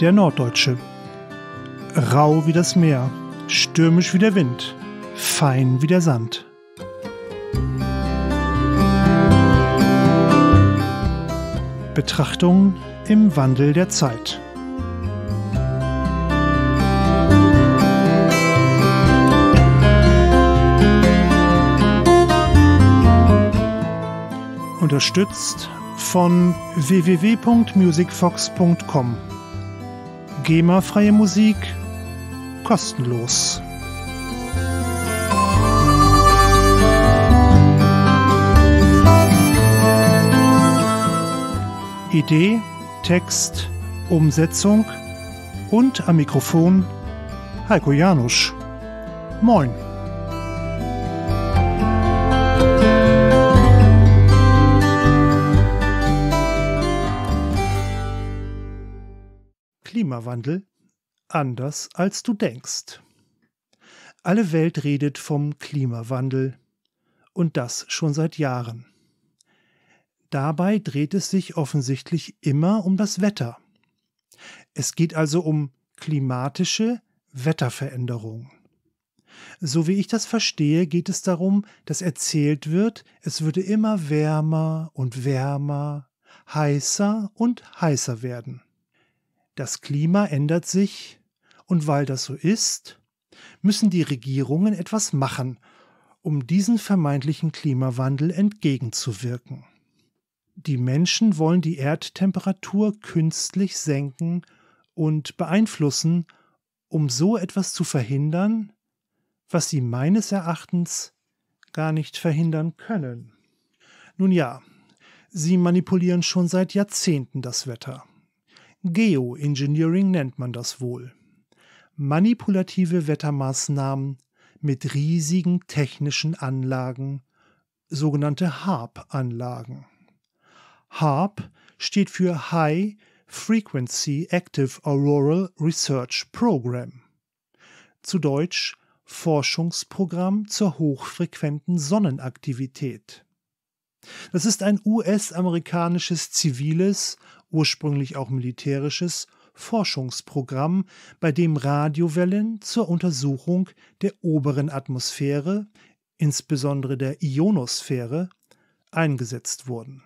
der Norddeutsche. Rau wie das Meer, stürmisch wie der Wind, fein wie der Sand. Betrachtung im Wandel der Zeit. Unterstützt von www.musicfox.com GEMA-freie Musik kostenlos. Idee, Text, Umsetzung und am Mikrofon Heiko Janusch. Moin. Klimawandel anders als du denkst. Alle Welt redet vom Klimawandel und das schon seit Jahren. Dabei dreht es sich offensichtlich immer um das Wetter. Es geht also um klimatische Wetterveränderungen. So wie ich das verstehe, geht es darum, dass erzählt wird, es würde immer wärmer und wärmer, heißer und heißer werden. Das Klima ändert sich, und weil das so ist, müssen die Regierungen etwas machen, um diesen vermeintlichen Klimawandel entgegenzuwirken. Die Menschen wollen die Erdtemperatur künstlich senken und beeinflussen, um so etwas zu verhindern, was sie meines Erachtens gar nicht verhindern können. Nun ja, sie manipulieren schon seit Jahrzehnten das Wetter. Geoengineering nennt man das wohl. Manipulative Wettermaßnahmen mit riesigen technischen Anlagen, sogenannte HARP-Anlagen. HARP steht für High Frequency Active Auroral Research Program. Zu Deutsch Forschungsprogramm zur hochfrequenten Sonnenaktivität. Das ist ein US-amerikanisches ziviles ursprünglich auch militärisches, Forschungsprogramm, bei dem Radiowellen zur Untersuchung der oberen Atmosphäre, insbesondere der Ionosphäre, eingesetzt wurden.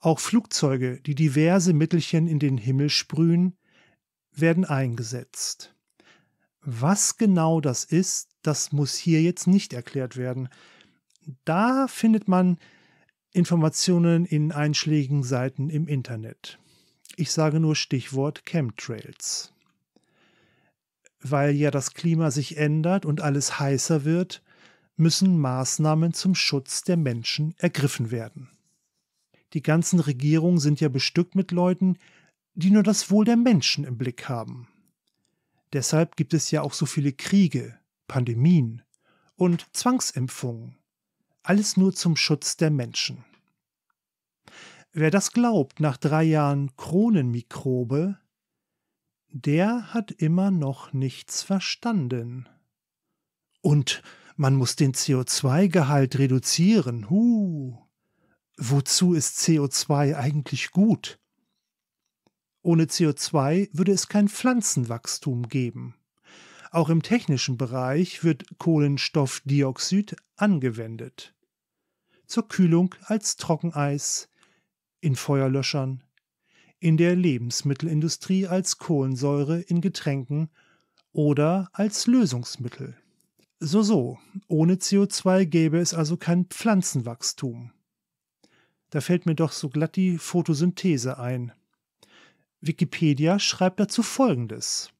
Auch Flugzeuge, die diverse Mittelchen in den Himmel sprühen, werden eingesetzt. Was genau das ist, das muss hier jetzt nicht erklärt werden. Da findet man Informationen in einschlägigen Seiten im Internet. Ich sage nur Stichwort Chemtrails. Weil ja das Klima sich ändert und alles heißer wird, müssen Maßnahmen zum Schutz der Menschen ergriffen werden. Die ganzen Regierungen sind ja bestückt mit Leuten, die nur das Wohl der Menschen im Blick haben. Deshalb gibt es ja auch so viele Kriege, Pandemien und Zwangsimpfungen. Alles nur zum Schutz der Menschen. Wer das glaubt nach drei Jahren Kronenmikrobe, der hat immer noch nichts verstanden. Und man muss den CO2-Gehalt reduzieren. Huh. Wozu ist CO2 eigentlich gut? Ohne CO2 würde es kein Pflanzenwachstum geben. Auch im technischen Bereich wird Kohlenstoffdioxid angewendet. Zur Kühlung als Trockeneis, in Feuerlöschern, in der Lebensmittelindustrie als Kohlensäure in Getränken oder als Lösungsmittel. So, so, ohne CO2 gäbe es also kein Pflanzenwachstum. Da fällt mir doch so glatt die Photosynthese ein. Wikipedia schreibt dazu Folgendes.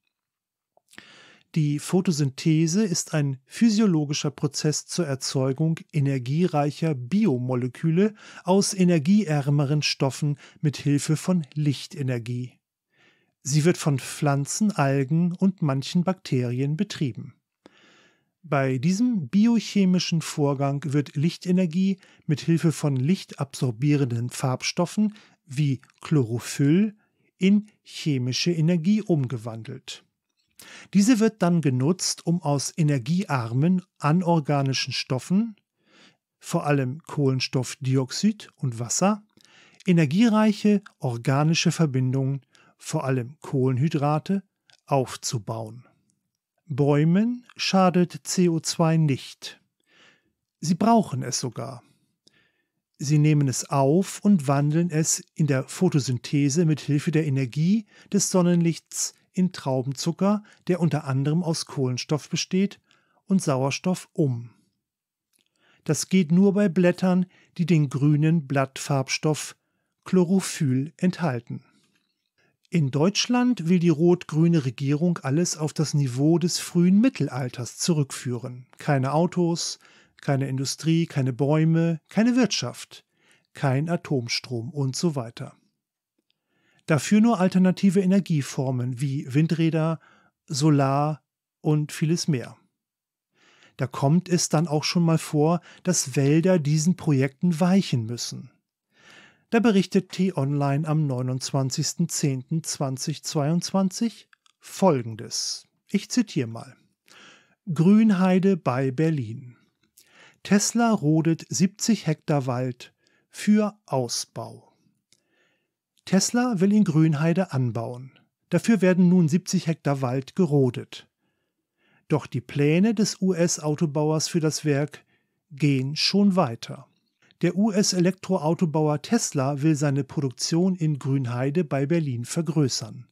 Die Photosynthese ist ein physiologischer Prozess zur Erzeugung energiereicher Biomoleküle aus energieärmeren Stoffen mit Hilfe von Lichtenergie. Sie wird von Pflanzen, Algen und manchen Bakterien betrieben. Bei diesem biochemischen Vorgang wird Lichtenergie mit Hilfe von lichtabsorbierenden Farbstoffen wie Chlorophyll in chemische Energie umgewandelt. Diese wird dann genutzt, um aus energiearmen anorganischen Stoffen, vor allem Kohlenstoffdioxid und Wasser, energiereiche organische Verbindungen, vor allem Kohlenhydrate, aufzubauen. Bäumen schadet CO2 nicht. Sie brauchen es sogar. Sie nehmen es auf und wandeln es in der Photosynthese mit Hilfe der Energie des Sonnenlichts in Traubenzucker, der unter anderem aus Kohlenstoff besteht, und Sauerstoff um. Das geht nur bei Blättern, die den grünen Blattfarbstoff Chlorophyll enthalten. In Deutschland will die rot-grüne Regierung alles auf das Niveau des frühen Mittelalters zurückführen. Keine Autos, keine Industrie, keine Bäume, keine Wirtschaft, kein Atomstrom und so weiter. Dafür nur alternative Energieformen wie Windräder, Solar und vieles mehr. Da kommt es dann auch schon mal vor, dass Wälder diesen Projekten weichen müssen. Da berichtet T-Online am 29.10.2022 folgendes. Ich zitiere mal. Grünheide bei Berlin. Tesla rodet 70 Hektar Wald für Ausbau. Tesla will in Grünheide anbauen. Dafür werden nun 70 Hektar Wald gerodet. Doch die Pläne des US-Autobauers für das Werk gehen schon weiter. Der US-Elektroautobauer Tesla will seine Produktion in Grünheide bei Berlin vergrößern.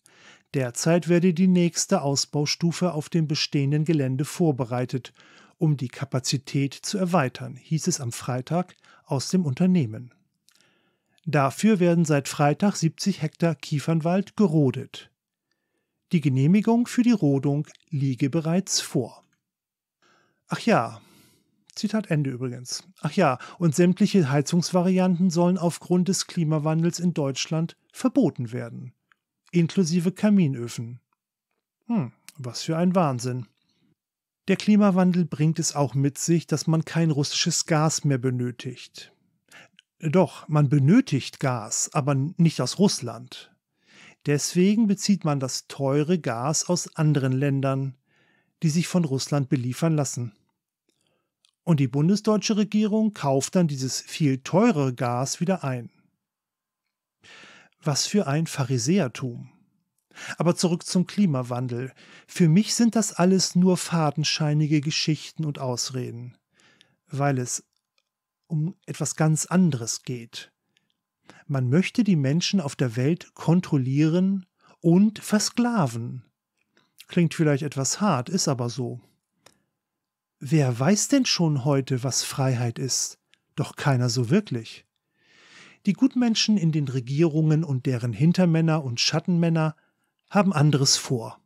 Derzeit werde die nächste Ausbaustufe auf dem bestehenden Gelände vorbereitet, um die Kapazität zu erweitern, hieß es am Freitag aus dem Unternehmen. Dafür werden seit Freitag 70 Hektar Kiefernwald gerodet. Die Genehmigung für die Rodung liege bereits vor. Ach ja, Zitat Ende übrigens. Ach ja, und sämtliche Heizungsvarianten sollen aufgrund des Klimawandels in Deutschland verboten werden. Inklusive Kaminöfen. Hm, was für ein Wahnsinn. Der Klimawandel bringt es auch mit sich, dass man kein russisches Gas mehr benötigt. Doch, man benötigt Gas, aber nicht aus Russland. Deswegen bezieht man das teure Gas aus anderen Ländern, die sich von Russland beliefern lassen. Und die bundesdeutsche Regierung kauft dann dieses viel teurere Gas wieder ein. Was für ein Pharisäertum. Aber zurück zum Klimawandel. Für mich sind das alles nur fadenscheinige Geschichten und Ausreden, weil es um etwas ganz anderes geht. Man möchte die Menschen auf der Welt kontrollieren und versklaven. Klingt vielleicht etwas hart, ist aber so. Wer weiß denn schon heute, was Freiheit ist? Doch keiner so wirklich. Die Gutmenschen in den Regierungen und deren Hintermänner und Schattenmänner haben anderes vor.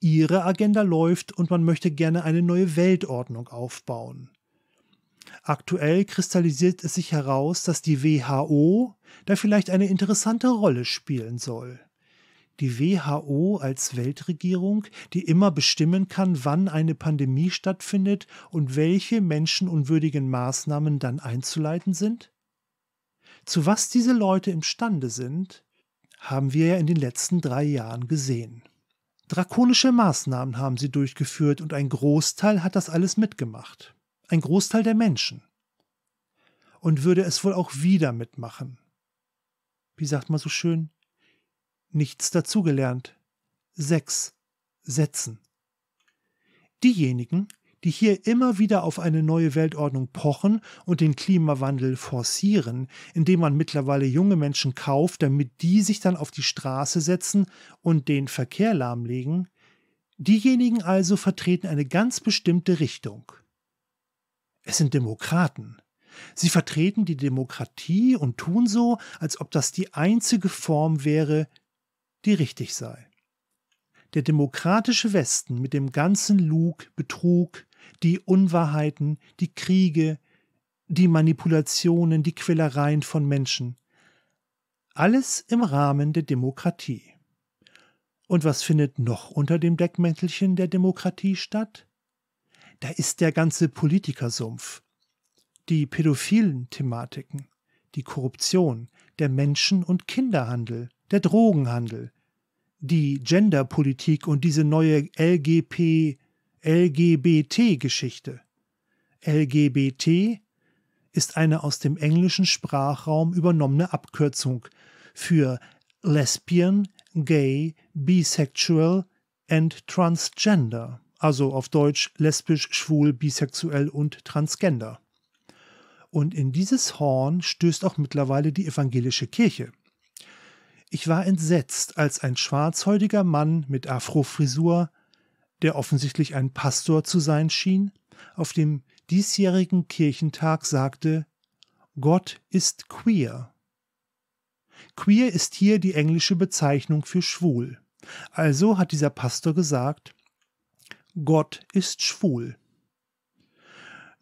Ihre Agenda läuft und man möchte gerne eine neue Weltordnung aufbauen. Aktuell kristallisiert es sich heraus, dass die WHO da vielleicht eine interessante Rolle spielen soll. Die WHO als Weltregierung, die immer bestimmen kann, wann eine Pandemie stattfindet und welche menschenunwürdigen Maßnahmen dann einzuleiten sind? Zu was diese Leute imstande sind, haben wir ja in den letzten drei Jahren gesehen. Drakonische Maßnahmen haben sie durchgeführt und ein Großteil hat das alles mitgemacht ein Großteil der Menschen. Und würde es wohl auch wieder mitmachen. Wie sagt man so schön? Nichts dazugelernt. Sechs Sätzen. Diejenigen, die hier immer wieder auf eine neue Weltordnung pochen und den Klimawandel forcieren, indem man mittlerweile junge Menschen kauft, damit die sich dann auf die Straße setzen und den Verkehr lahmlegen, diejenigen also vertreten eine ganz bestimmte Richtung. Es sind Demokraten. Sie vertreten die Demokratie und tun so, als ob das die einzige Form wäre, die richtig sei. Der demokratische Westen mit dem ganzen Lug, Betrug, die Unwahrheiten, die Kriege, die Manipulationen, die Quälereien von Menschen. Alles im Rahmen der Demokratie. Und was findet noch unter dem Deckmäntelchen der Demokratie statt? da ist der ganze Politikersumpf, die pädophilen Thematiken, die Korruption, der Menschen- und Kinderhandel, der Drogenhandel, die Genderpolitik und diese neue LGP, LGBT-Geschichte. LGBT ist eine aus dem englischen Sprachraum übernommene Abkürzung für Lesbian, Gay, Bisexual and Transgender also auf Deutsch lesbisch, schwul, bisexuell und transgender. Und in dieses Horn stößt auch mittlerweile die evangelische Kirche. Ich war entsetzt, als ein schwarzhäutiger Mann mit Afrofrisur, der offensichtlich ein Pastor zu sein schien, auf dem diesjährigen Kirchentag sagte, Gott ist queer. Queer ist hier die englische Bezeichnung für schwul. Also hat dieser Pastor gesagt, Gott ist schwul.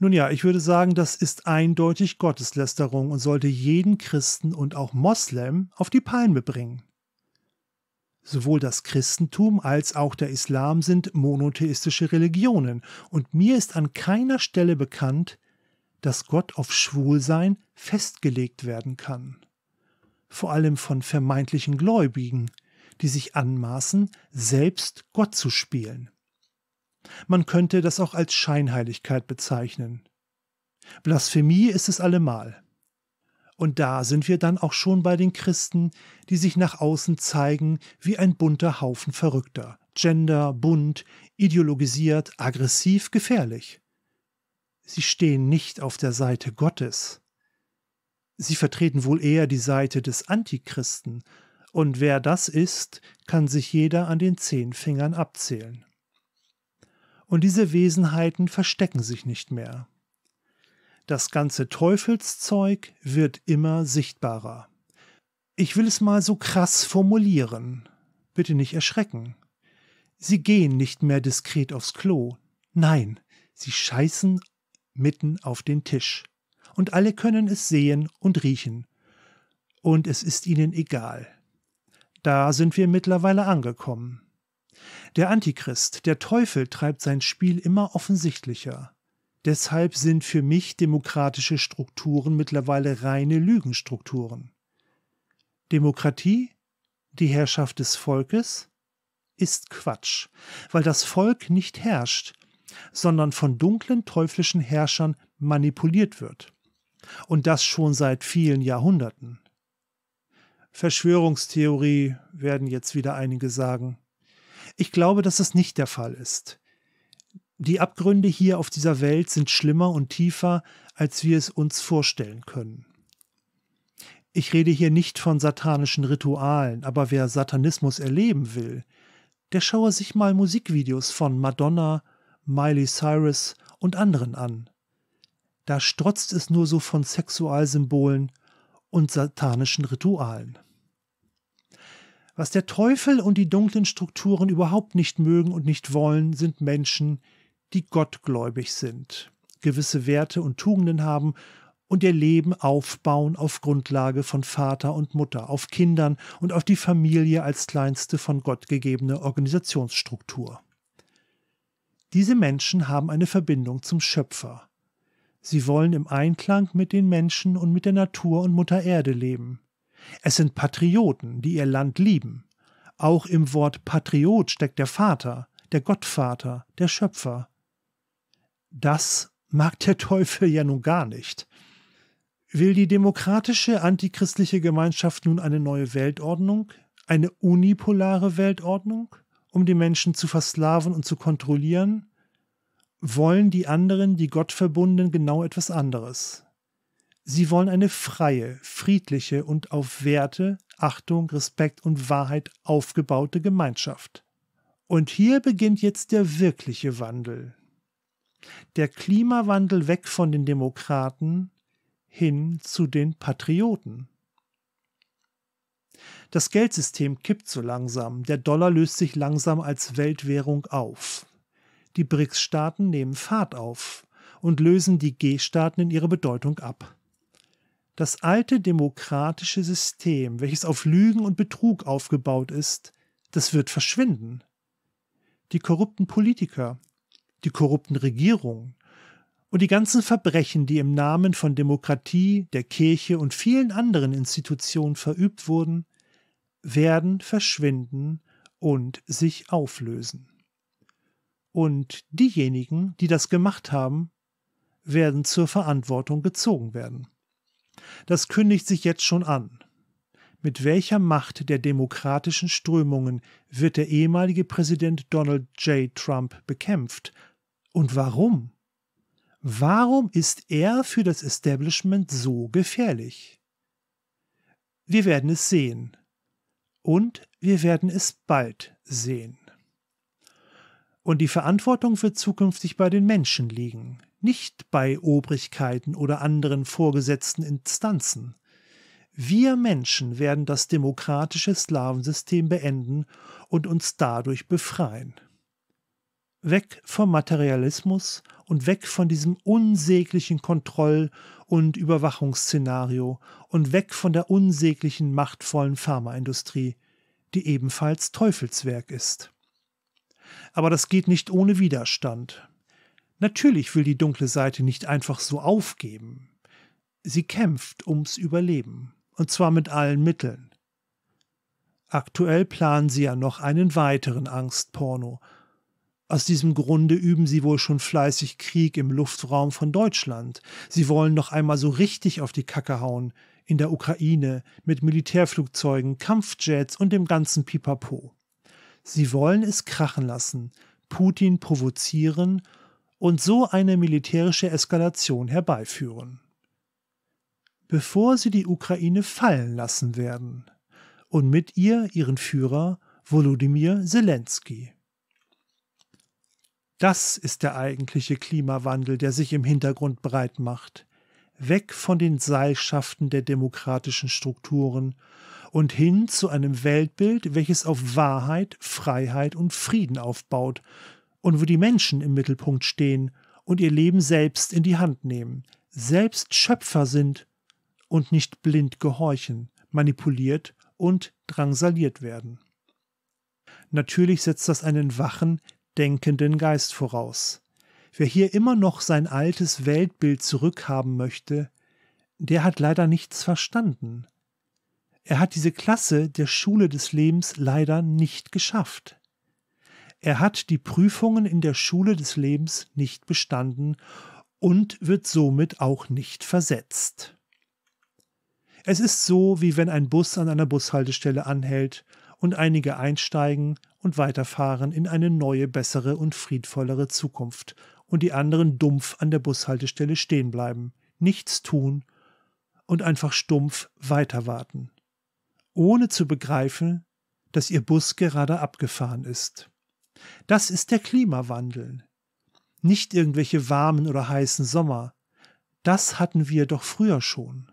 Nun ja, ich würde sagen, das ist eindeutig Gotteslästerung und sollte jeden Christen und auch Moslem auf die Palme bringen. Sowohl das Christentum als auch der Islam sind monotheistische Religionen, und mir ist an keiner Stelle bekannt, dass Gott auf Schwulsein festgelegt werden kann. Vor allem von vermeintlichen Gläubigen, die sich anmaßen, selbst Gott zu spielen. Man könnte das auch als Scheinheiligkeit bezeichnen. Blasphemie ist es allemal. Und da sind wir dann auch schon bei den Christen, die sich nach außen zeigen wie ein bunter Haufen Verrückter, gender, bunt, ideologisiert, aggressiv, gefährlich. Sie stehen nicht auf der Seite Gottes. Sie vertreten wohl eher die Seite des Antichristen, und wer das ist, kann sich jeder an den zehn Fingern abzählen und diese Wesenheiten verstecken sich nicht mehr. Das ganze Teufelszeug wird immer sichtbarer. Ich will es mal so krass formulieren. Bitte nicht erschrecken. Sie gehen nicht mehr diskret aufs Klo. Nein, sie scheißen mitten auf den Tisch. Und alle können es sehen und riechen. Und es ist ihnen egal. Da sind wir mittlerweile angekommen. Der Antichrist, der Teufel treibt sein Spiel immer offensichtlicher. Deshalb sind für mich demokratische Strukturen mittlerweile reine Lügenstrukturen. Demokratie, die Herrschaft des Volkes, ist Quatsch, weil das Volk nicht herrscht, sondern von dunklen teuflischen Herrschern manipuliert wird. Und das schon seit vielen Jahrhunderten. Verschwörungstheorie, werden jetzt wieder einige sagen. Ich glaube, dass das nicht der Fall ist. Die Abgründe hier auf dieser Welt sind schlimmer und tiefer, als wir es uns vorstellen können. Ich rede hier nicht von satanischen Ritualen, aber wer Satanismus erleben will, der schaue sich mal Musikvideos von Madonna, Miley Cyrus und anderen an. Da strotzt es nur so von Sexualsymbolen und satanischen Ritualen. Was der Teufel und die dunklen Strukturen überhaupt nicht mögen und nicht wollen, sind Menschen, die gottgläubig sind, gewisse Werte und Tugenden haben und ihr Leben aufbauen auf Grundlage von Vater und Mutter, auf Kindern und auf die Familie als kleinste von Gott gegebene Organisationsstruktur. Diese Menschen haben eine Verbindung zum Schöpfer. Sie wollen im Einklang mit den Menschen und mit der Natur und Mutter Erde leben. Es sind Patrioten, die ihr Land lieben. Auch im Wort Patriot steckt der Vater, der Gottvater, der Schöpfer. Das mag der Teufel ja nun gar nicht. Will die demokratische antichristliche Gemeinschaft nun eine neue Weltordnung, eine unipolare Weltordnung, um die Menschen zu versklaven und zu kontrollieren? Wollen die anderen, die Gottverbundenen, genau etwas anderes? Sie wollen eine freie, friedliche und auf Werte, Achtung, Respekt und Wahrheit aufgebaute Gemeinschaft. Und hier beginnt jetzt der wirkliche Wandel. Der Klimawandel weg von den Demokraten hin zu den Patrioten. Das Geldsystem kippt so langsam, der Dollar löst sich langsam als Weltwährung auf. Die BRICS-Staaten nehmen Fahrt auf und lösen die G-Staaten in ihrer Bedeutung ab das alte demokratische System, welches auf Lügen und Betrug aufgebaut ist, das wird verschwinden. Die korrupten Politiker, die korrupten Regierungen und die ganzen Verbrechen, die im Namen von Demokratie, der Kirche und vielen anderen Institutionen verübt wurden, werden verschwinden und sich auflösen. Und diejenigen, die das gemacht haben, werden zur Verantwortung gezogen werden. Das kündigt sich jetzt schon an. Mit welcher Macht der demokratischen Strömungen wird der ehemalige Präsident Donald J. Trump bekämpft? Und warum? Warum ist er für das Establishment so gefährlich? Wir werden es sehen. Und wir werden es bald sehen. Und die Verantwortung wird zukünftig bei den Menschen liegen, nicht bei Obrigkeiten oder anderen vorgesetzten Instanzen. Wir Menschen werden das demokratische Slavensystem beenden und uns dadurch befreien. Weg vom Materialismus und weg von diesem unsäglichen Kontroll- und Überwachungsszenario und weg von der unsäglichen machtvollen Pharmaindustrie, die ebenfalls Teufelswerk ist. Aber das geht nicht ohne Widerstand. Natürlich will die dunkle Seite nicht einfach so aufgeben. Sie kämpft ums Überleben, und zwar mit allen Mitteln. Aktuell planen sie ja noch einen weiteren Angstporno. Aus diesem Grunde üben sie wohl schon fleißig Krieg im Luftraum von Deutschland. Sie wollen noch einmal so richtig auf die Kacke hauen, in der Ukraine, mit Militärflugzeugen, Kampfjets und dem ganzen Pipapo. Sie wollen es krachen lassen, Putin provozieren und so eine militärische Eskalation herbeiführen. Bevor sie die Ukraine fallen lassen werden und mit ihr ihren Führer Volodymyr Zelensky. Das ist der eigentliche Klimawandel, der sich im Hintergrund breit macht. Weg von den Seilschaften der demokratischen Strukturen und hin zu einem Weltbild, welches auf Wahrheit, Freiheit und Frieden aufbaut, und wo die Menschen im Mittelpunkt stehen und ihr Leben selbst in die Hand nehmen, selbst Schöpfer sind und nicht blind gehorchen, manipuliert und drangsaliert werden. Natürlich setzt das einen wachen, denkenden Geist voraus. Wer hier immer noch sein altes Weltbild zurückhaben möchte, der hat leider nichts verstanden. Er hat diese Klasse der Schule des Lebens leider nicht geschafft. Er hat die Prüfungen in der Schule des Lebens nicht bestanden und wird somit auch nicht versetzt. Es ist so, wie wenn ein Bus an einer Bushaltestelle anhält und einige einsteigen und weiterfahren in eine neue, bessere und friedvollere Zukunft und die anderen dumpf an der Bushaltestelle stehen bleiben, nichts tun und einfach stumpf weiterwarten, ohne zu begreifen, dass ihr Bus gerade abgefahren ist. Das ist der Klimawandel. Nicht irgendwelche warmen oder heißen Sommer. Das hatten wir doch früher schon.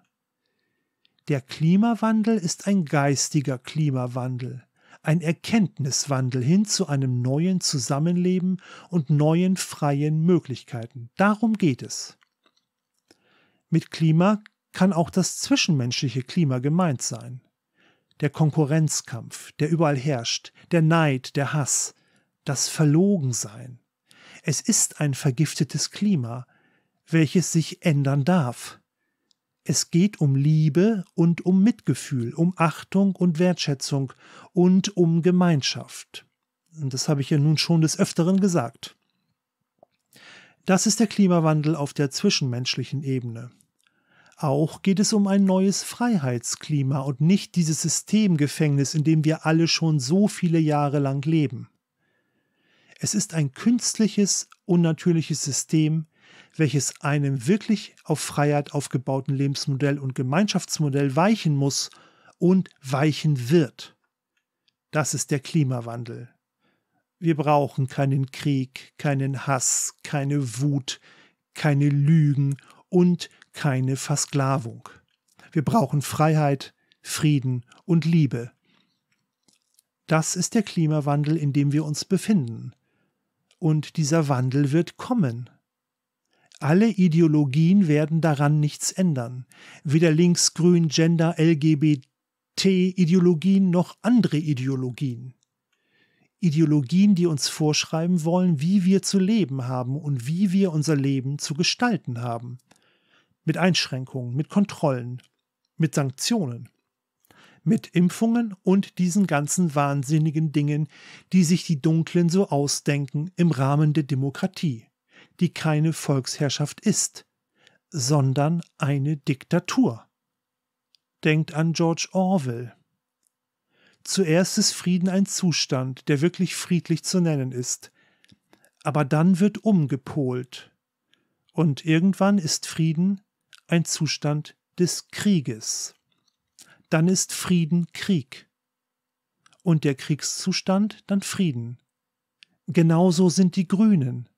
Der Klimawandel ist ein geistiger Klimawandel, ein Erkenntniswandel hin zu einem neuen Zusammenleben und neuen freien Möglichkeiten. Darum geht es. Mit Klima kann auch das zwischenmenschliche Klima gemeint sein. Der Konkurrenzkampf, der überall herrscht, der Neid, der Hass, das Verlogensein. Es ist ein vergiftetes Klima, welches sich ändern darf. Es geht um Liebe und um Mitgefühl, um Achtung und Wertschätzung und um Gemeinschaft. Und das habe ich ja nun schon des Öfteren gesagt. Das ist der Klimawandel auf der zwischenmenschlichen Ebene. Auch geht es um ein neues Freiheitsklima und nicht dieses Systemgefängnis, in dem wir alle schon so viele Jahre lang leben. Es ist ein künstliches, unnatürliches System, welches einem wirklich auf Freiheit aufgebauten Lebensmodell und Gemeinschaftsmodell weichen muss und weichen wird. Das ist der Klimawandel. Wir brauchen keinen Krieg, keinen Hass, keine Wut, keine Lügen und keine Versklavung. Wir brauchen Freiheit, Frieden und Liebe. Das ist der Klimawandel, in dem wir uns befinden und dieser Wandel wird kommen. Alle Ideologien werden daran nichts ändern. Weder linksgrün, Gender, LGBT-Ideologien noch andere Ideologien. Ideologien, die uns vorschreiben wollen, wie wir zu leben haben und wie wir unser Leben zu gestalten haben. Mit Einschränkungen, mit Kontrollen, mit Sanktionen mit Impfungen und diesen ganzen wahnsinnigen Dingen, die sich die Dunklen so ausdenken im Rahmen der Demokratie, die keine Volksherrschaft ist, sondern eine Diktatur. Denkt an George Orwell. Zuerst ist Frieden ein Zustand, der wirklich friedlich zu nennen ist, aber dann wird umgepolt. Und irgendwann ist Frieden ein Zustand des Krieges dann ist Frieden Krieg. Und der Kriegszustand dann Frieden. Genauso sind die Grünen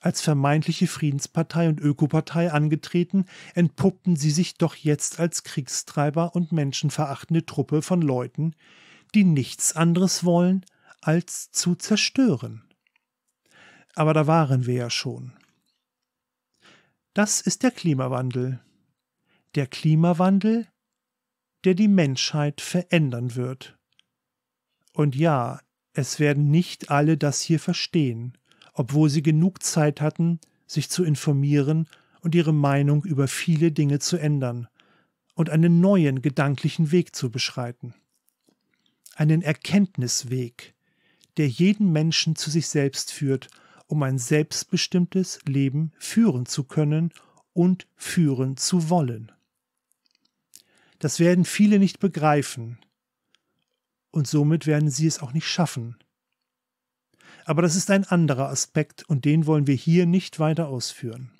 als vermeintliche Friedenspartei und Ökopartei angetreten, entpuppten sie sich doch jetzt als Kriegstreiber und menschenverachtende Truppe von Leuten, die nichts anderes wollen, als zu zerstören. Aber da waren wir ja schon. Das ist der Klimawandel. Der Klimawandel der die Menschheit verändern wird. Und ja, es werden nicht alle das hier verstehen, obwohl sie genug Zeit hatten, sich zu informieren und ihre Meinung über viele Dinge zu ändern und einen neuen gedanklichen Weg zu beschreiten. Einen Erkenntnisweg, der jeden Menschen zu sich selbst führt, um ein selbstbestimmtes Leben führen zu können und führen zu wollen. Das werden viele nicht begreifen. Und somit werden sie es auch nicht schaffen. Aber das ist ein anderer Aspekt und den wollen wir hier nicht weiter ausführen.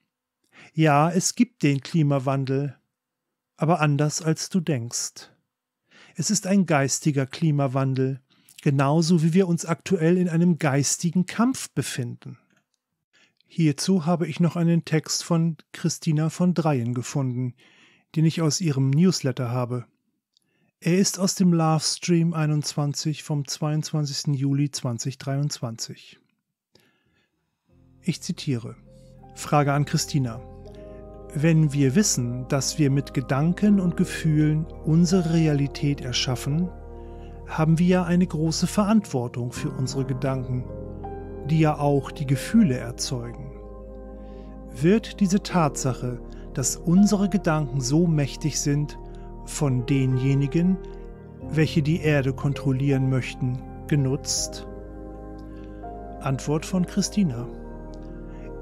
Ja, es gibt den Klimawandel, aber anders als du denkst. Es ist ein geistiger Klimawandel, genauso wie wir uns aktuell in einem geistigen Kampf befinden. Hierzu habe ich noch einen Text von Christina von Dreien gefunden, den ich aus ihrem Newsletter habe. Er ist aus dem Livestream 21 vom 22. Juli 2023. Ich zitiere. Frage an Christina. Wenn wir wissen, dass wir mit Gedanken und Gefühlen unsere Realität erschaffen, haben wir ja eine große Verantwortung für unsere Gedanken, die ja auch die Gefühle erzeugen. Wird diese Tatsache dass unsere Gedanken so mächtig sind, von denjenigen, welche die Erde kontrollieren möchten, genutzt? Antwort von Christina.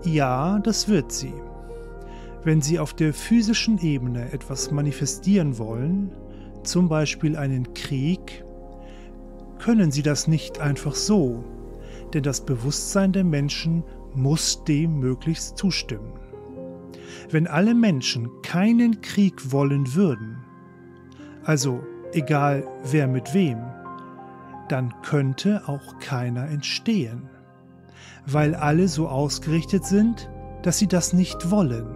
Ja, das wird sie. Wenn Sie auf der physischen Ebene etwas manifestieren wollen, zum Beispiel einen Krieg, können Sie das nicht einfach so, denn das Bewusstsein der Menschen muss dem möglichst zustimmen. Wenn alle Menschen keinen Krieg wollen würden, also egal wer mit wem, dann könnte auch keiner entstehen, weil alle so ausgerichtet sind, dass sie das nicht wollen.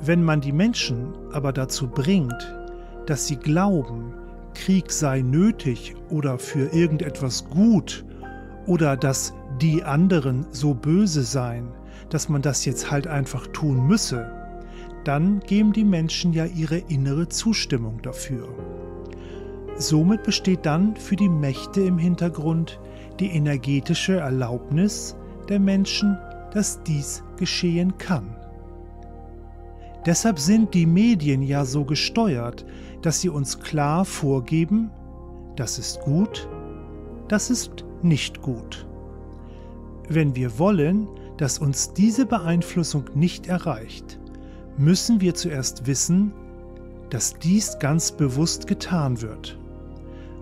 Wenn man die Menschen aber dazu bringt, dass sie glauben, Krieg sei nötig oder für irgendetwas gut oder dass die anderen so böse seien, dass man das jetzt halt einfach tun müsse, dann geben die Menschen ja ihre innere Zustimmung dafür. Somit besteht dann für die Mächte im Hintergrund die energetische Erlaubnis der Menschen, dass dies geschehen kann. Deshalb sind die Medien ja so gesteuert, dass sie uns klar vorgeben, das ist gut, das ist nicht gut. Wenn wir wollen, dass uns diese Beeinflussung nicht erreicht, müssen wir zuerst wissen, dass dies ganz bewusst getan wird.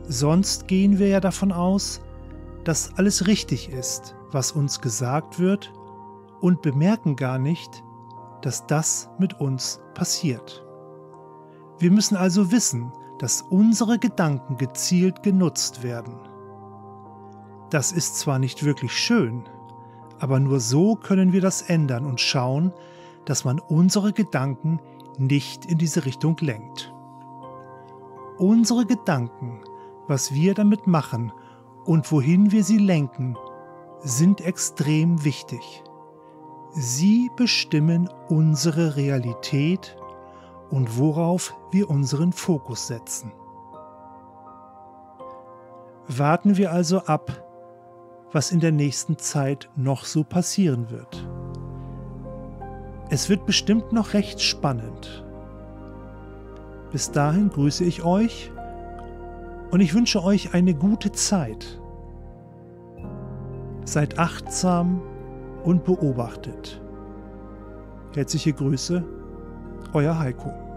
Sonst gehen wir ja davon aus, dass alles richtig ist, was uns gesagt wird, und bemerken gar nicht, dass das mit uns passiert. Wir müssen also wissen, dass unsere Gedanken gezielt genutzt werden. Das ist zwar nicht wirklich schön, aber nur so können wir das ändern und schauen, dass man unsere Gedanken nicht in diese Richtung lenkt. Unsere Gedanken, was wir damit machen und wohin wir sie lenken, sind extrem wichtig. Sie bestimmen unsere Realität und worauf wir unseren Fokus setzen. Warten wir also ab, was in der nächsten Zeit noch so passieren wird. Es wird bestimmt noch recht spannend. Bis dahin grüße ich euch und ich wünsche euch eine gute Zeit. Seid achtsam und beobachtet. Herzliche Grüße, euer Heiko.